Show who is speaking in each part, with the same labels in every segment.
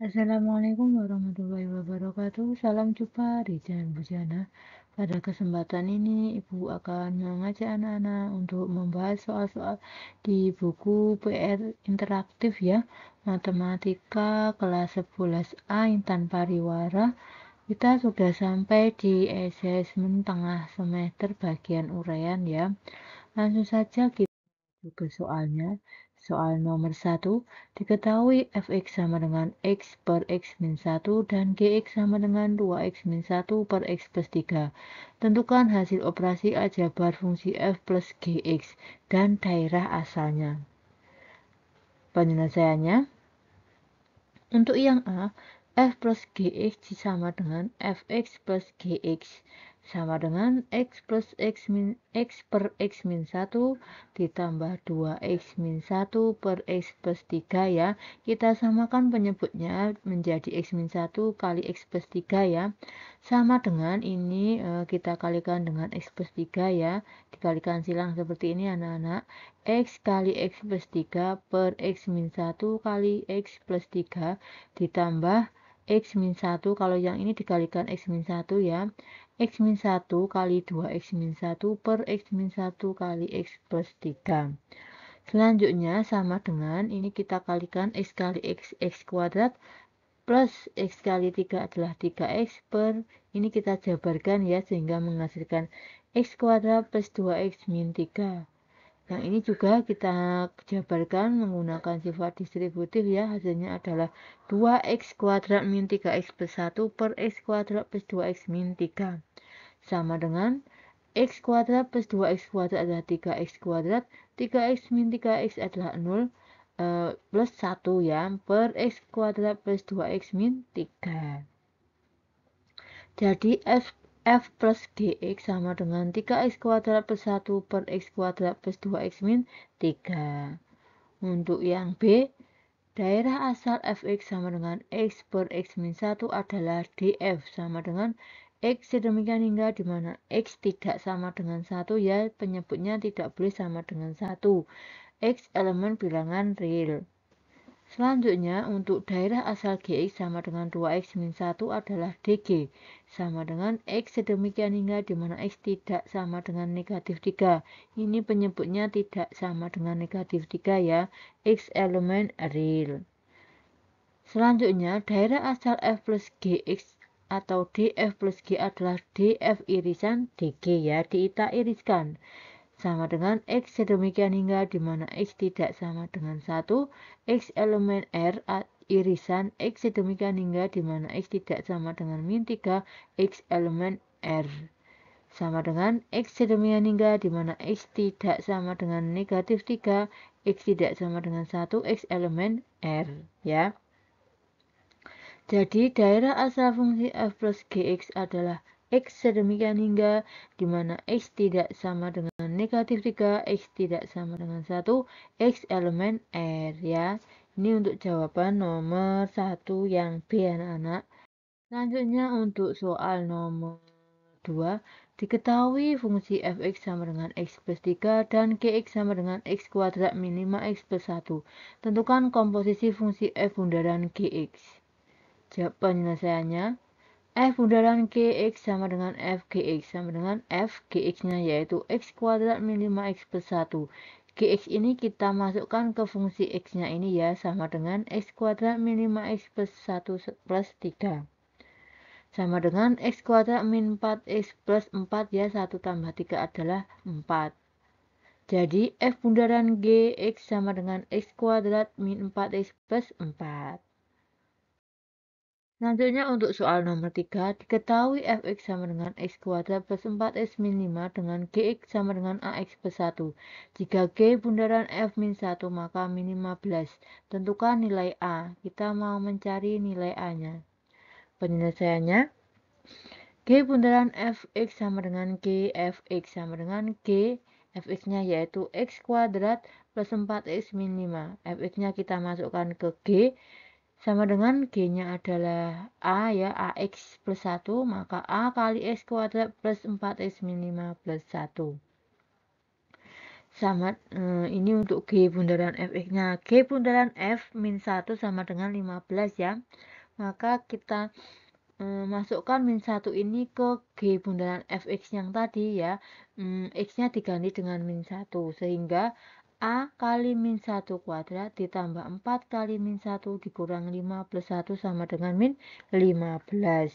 Speaker 1: Assalamualaikum warahmatullahi wabarakatuh. Salam jumpa di channel Bujana. Pada kesempatan ini, Ibu akan mengajak anak-anak untuk membahas soal-soal di buku PR interaktif ya, Matematika kelas 11A Intan Pariwara. Kita sudah sampai di assessment tengah semester bagian urayan ya. Langsung saja kita ke soalnya. Soal nomor 1, diketahui fx sama dengan x per x min 1 dan gx sama dengan 2x min 1 per x plus 3. Tentukan hasil operasi aljabar fungsi f plus gx dan daerah asalnya. Penyelesaiannya, untuk yang A, f plus gx sama dengan fx plus gx sama dengan x plus x, min, x per x min 1 ditambah 2x min 1 per x plus 3 ya. Kita samakan penyebutnya menjadi x min 1 kali x plus 3 ya. Sama dengan ini eh, kita kalikan dengan x plus 3 ya. Dikalikan silang seperti ini anak-anak. X kali x plus 3 per x min 1 kali x plus 3 ditambah X min 1 kalau yang ini dikalikan X min 1 ya X min 1 kali 2 X min 1 per X min 1 kali X plus 3 selanjutnya sama dengan ini kita kalikan X kali X X kuadrat plus X kali 3 adalah 3X per ini kita jabarkan ya sehingga menghasilkan X kuadrat plus 2X min 3 yang nah, ini juga kita jabarkan menggunakan sifat distributif ya. Hasilnya adalah 2x kuadrat min 3x plus 1 per x kuadrat plus 2x min 3. Sama dengan x kuadrat plus 2x kuadrat adalah 3x kuadrat. 3x min 3x adalah 0 e, eh, plus 1 ya. Per x kuadrat plus 2x min 3. Jadi f f plus GX sama dengan 3x kuadrat plus 1 per x kuadrat plus 2x min 3. Untuk yang B, daerah asal fx sama dengan x per x min 1 adalah df sama dengan x sedemikian hingga di mana x tidak sama dengan 1 ya penyebutnya tidak boleh sama dengan 1. x elemen bilangan real. Selanjutnya, untuk daerah asal GX sama dengan 2X-1 adalah DG, sama dengan X sedemikian hingga di mana X tidak sama dengan negatif 3. Ini penyebutnya tidak sama dengan negatif 3 ya, X elemen real. Selanjutnya, daerah asal F plus GX atau DF plus G adalah DF irisan DG ya, diita iriskan sama dengan X sedemikian hingga di mana X tidak sama dengan 1, X elemen R irisan X sedemikian hingga di mana X tidak sama dengan min 3, X elemen R sama dengan X sedemikian hingga di mana X tidak sama dengan negatif 3, X tidak sama dengan 1, X elemen R ya. Jadi daerah asal fungsi f plus gx adalah X sedemikian hingga di mana X tidak sama dengan negatif 3, X tidak sama dengan 1, X elemen R ya. Ini untuk jawaban nomor 1 yang B anak-anak. Selanjutnya untuk soal nomor 2, diketahui fungsi fx sama dengan x plus 3 dan gx sama dengan x kuadrat minima x plus 1. Tentukan komposisi fungsi f bundaran gx. Jawab penyelesaiannya f bundaran gx sama dengan fgx sama dengan fgx-nya yaitu x kuadrat min 5x plus 1. gx ini kita masukkan ke fungsi x-nya ini ya sama dengan x kuadrat min 5x plus 1 plus 3 sama dengan x kuadrat min 4x plus 4 ya 1 tambah 3 adalah 4 jadi f bundaran gx sama dengan x kuadrat min 4x plus 4 Selanjutnya untuk soal nomor 3, diketahui Fx sama dengan X kuadrat plus 4X min 5 dengan Gx sama dengan AX plus 1. Jika G bundaran F min 1 maka min 15. Tentukan nilai A. Kita mau mencari nilai A-nya. Penyelesaiannya, G bundaran Fx sama dengan G, Fx sama dengan G, Fx-nya yaitu X kuadrat plus 4X min 5. Fx-nya kita masukkan ke G, sama dengan G-nya adalah A ya, AX plus 1, maka A kali X kuadrat plus 4X minimal plus 1. Sama, eh, ini untuk G bundaran Fx-nya. G bundaran F min 1 sama dengan 15 ya. Maka kita eh, masukkan min 1 ini ke G bundaran Fx yang tadi ya. Hmm, X-nya diganti dengan min 1, sehingga A kali min 1 kuadrat ditambah 4 kali min 1 dikurang 5 plus 1 sama dengan min 15.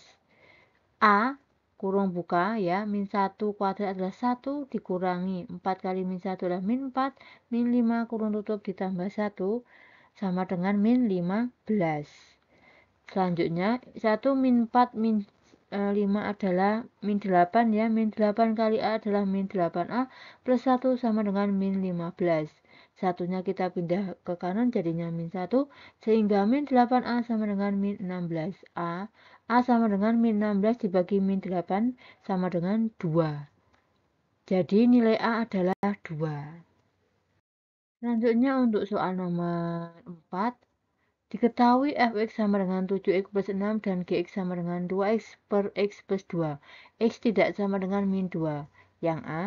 Speaker 1: A kurung buka ya, min 1 kuadrat adalah 1 dikurangi 4 kali min 1 adalah min 4, min 5 kurung tutup ditambah 1 sama dengan min 15. Selanjutnya 1 min 4 min 5 eh, adalah min 8 ya. Min 8 kali A adalah min 8A plus 1 sama dengan min 15. Satunya kita pindah ke kanan jadinya min 1. Sehingga min 8A sama dengan min 16A. A sama dengan min 16 dibagi min 8 sama dengan 2. Jadi nilai A adalah 2. Selanjutnya untuk soal nomor 4. Diketahui fx sama dengan 7x plus 6 dan gx sama dengan 2x per x plus 2. x tidak sama dengan min 2. Yang A,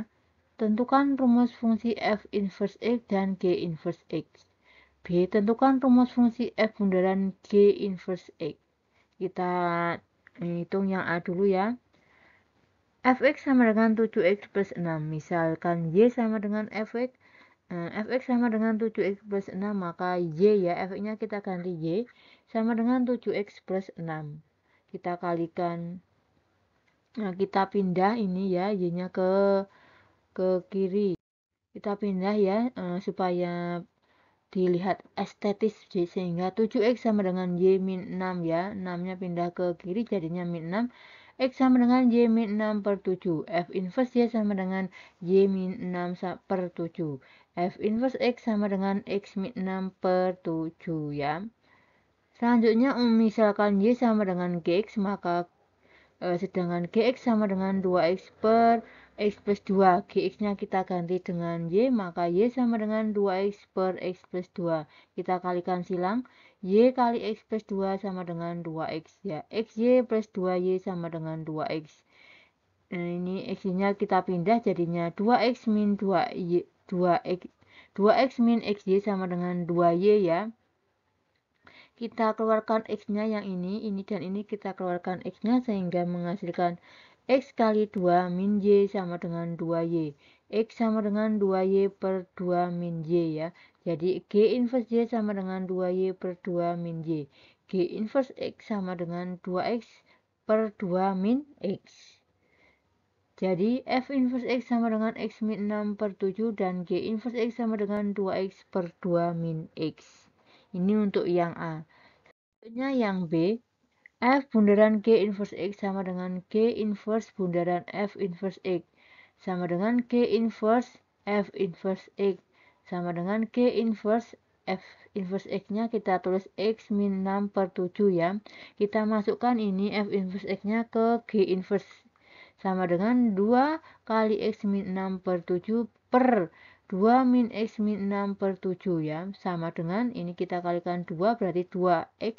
Speaker 1: tentukan rumus fungsi f inverse x dan g inverse x. B, tentukan rumus fungsi f bundaran g inverse x. Kita hitung yang A dulu ya. fx sama dengan 7x plus 6. Misalkan y sama dengan fx, Eh, fx sama dengan 7x plus 6 maka y ya fx nya kita ganti y sama dengan 7x plus 6 kita kalikan nah kita pindah ini ya y nya ke ke kiri kita pindah ya uh, supaya dilihat estetis sehingga 7x sama dengan y min 6 ya 6 nya pindah ke kiri jadinya min 6 X sama dengan Y min 6 per 7. F inverse Y ya sama dengan Y min 6 per 7. F inverse X sama dengan X min 6 per 7 ya. Selanjutnya um, misalkan Y sama dengan GX maka e, sedangkan GX sama dengan 2X per X plus 2. GX-nya kita ganti dengan Y maka Y sama dengan 2X per X plus 2. Kita kalikan silang Y kali X plus 2 sama dengan 2X ya. XY plus 2Y sama dengan 2X. Nah, ini X-nya kita pindah jadinya 2X min 2Y 2x 2x min xy sama dengan 2y ya kita keluarkan x-nya yang ini, ini dan ini kita keluarkan x-nya sehingga menghasilkan x kali 2 min y sama dengan 2y. x sama dengan 2y per 2 min y ya. Jadi g inverse y sama dengan 2y per 2 min y. g inverse x sama dengan 2x per 2 min x. Jadi F inverse X sama dengan X min 6 per 7 dan G inverse X sama dengan 2X per 2 min X. Ini untuk yang A. Selanjutnya yang B, F bundaran G inverse X sama dengan G inverse bundaran F inverse X sama dengan G inverse F inverse X sama dengan G inverse F inverse X-nya kita tulis X min 6 per 7 ya. Kita masukkan ini F inverse X-nya ke G inverse sama dengan 2 kali X min 6 per 7 per 2 min X min 6 per 7 ya. Sama dengan ini kita kalikan 2 berarti 2X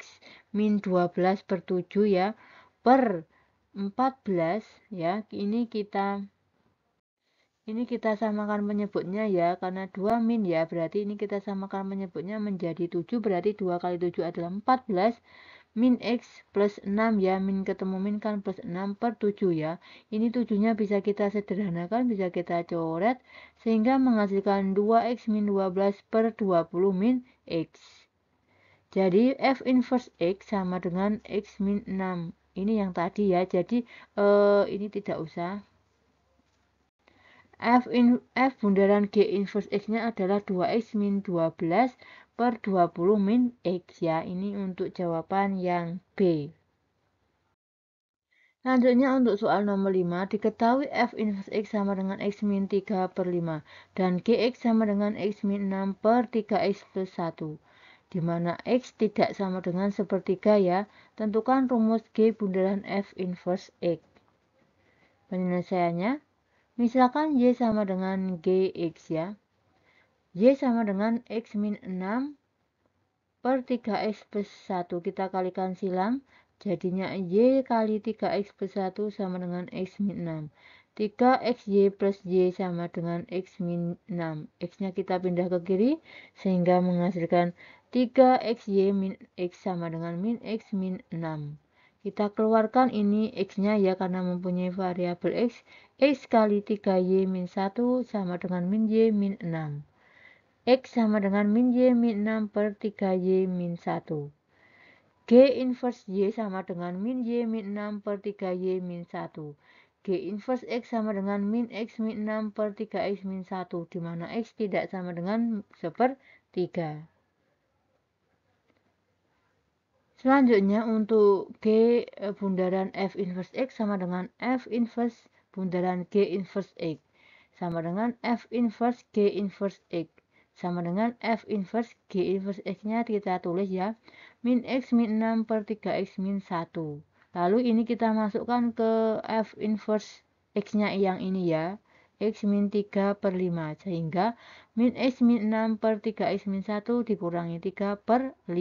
Speaker 1: min 12 per 7 ya. Per 14 ya. Ini kita ini kita samakan menyebutnya ya karena 2 min ya berarti ini kita samakan menyebutnya menjadi 7 berarti 2 kali 7 adalah 14 min X plus 6 ya, min ketemu min kan plus 6 per 7 ya. Ini 7-nya bisa kita sederhanakan, bisa kita coret, sehingga menghasilkan 2X min 12 per 20 min X. Jadi F inverse X sama dengan X min 6. Ini yang tadi ya, jadi eh, ini tidak usah. F, in, F bundaran G inverse X-nya adalah 2X min 12 per 20 min X ya. Ini untuk jawaban yang B. Selanjutnya untuk soal nomor 5, diketahui F inverse X sama dengan X min 3 per 5 dan GX sama dengan X min 6 per 3X plus 1. Di mana X tidak sama dengan sepertiga ya, tentukan rumus G bundaran F inverse X. Penyelesaiannya, misalkan Y sama dengan GX ya. Y sama dengan X min 6 per 3X plus 1. Kita kalikan silang. Jadinya Y kali 3X plus 1 sama dengan X min 6. 3XY plus Y sama dengan X min 6. X-nya kita pindah ke kiri sehingga menghasilkan 3XY min X sama dengan min X min 6 kita keluarkan ini x-nya ya karena mempunyai variabel x x kali 3y min 1 sama dengan min y min 6 X sama dengan min Y min 6 per 3Y min 1. G inverse Y sama dengan min Y min 6 per 3Y min 1. G inverse X sama dengan min X min 6 per 3X min 1, di mana X tidak sama dengan seper 3. Selanjutnya untuk G eh, bundaran F inverse X sama dengan F inverse bundaran G inverse X sama dengan F inverse G inverse X sama dengan F inverse G inverse X-nya kita tulis ya. Min X min 6 per 3X min 1. Lalu ini kita masukkan ke F inverse X-nya yang ini ya. X min 3 per 5. Sehingga min X min 6 per 3X min 1 dikurangi 3 per 5.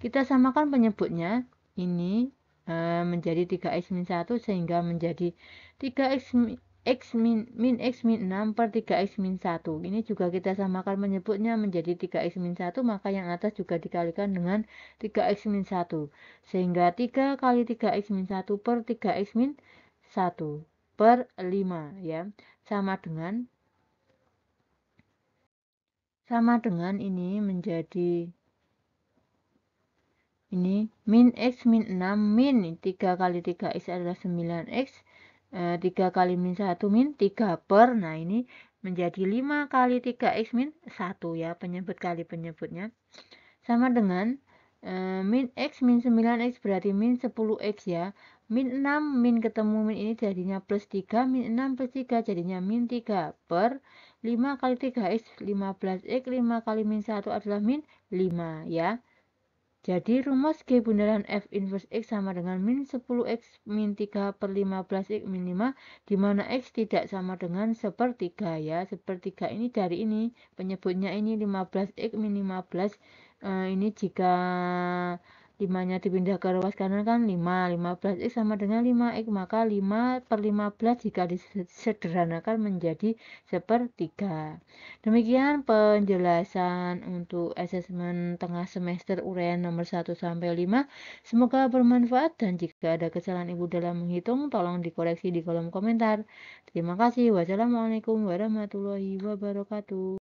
Speaker 1: Kita samakan penyebutnya. Ini eh, menjadi 3X min 1 sehingga menjadi 3X min X min, min X min 6 per 3X min 1. Ini juga kita samakan menyebutnya menjadi 3X min 1, maka yang atas juga dikalikan dengan 3X min 1. Sehingga 3 kali 3X min 1 per 3X min 1 per 5 ya. Sama dengan sama dengan ini menjadi ini min X min 6 min 3 kali 3X adalah 9X 3 eh, kali min 1 min 3 per. Nah, ini menjadi 5 kali 3x min 1 ya, penyebut kali penyebutnya. Sama dengan e, min x min 9x berarti min 10x ya. Min 6 min ketemu min ini jadinya plus 3, min 6 plus 3 jadinya min 3 per 5 kali 3x 15x 5 kali min 1 adalah min 5 ya. Jadi rumus G bundaran F inverse X sama dengan min 10X min 3 per 15X min 5 di mana X tidak sama dengan sepertiga ya. Sepertiga ini dari ini penyebutnya ini 15X min 15 uh, eh, ini jika 5-nya dipindah ke ruas kanan kan 5. 15X sama dengan 5X. Maka 5 per 15 jika disederhanakan menjadi sepertiga. Demikian penjelasan untuk asesmen tengah semester uraian e nomor 1 sampai 5. Semoga bermanfaat dan jika ada kesalahan Ibu dalam menghitung, tolong dikoreksi di kolom komentar. Terima kasih. Wassalamualaikum warahmatullahi wabarakatuh.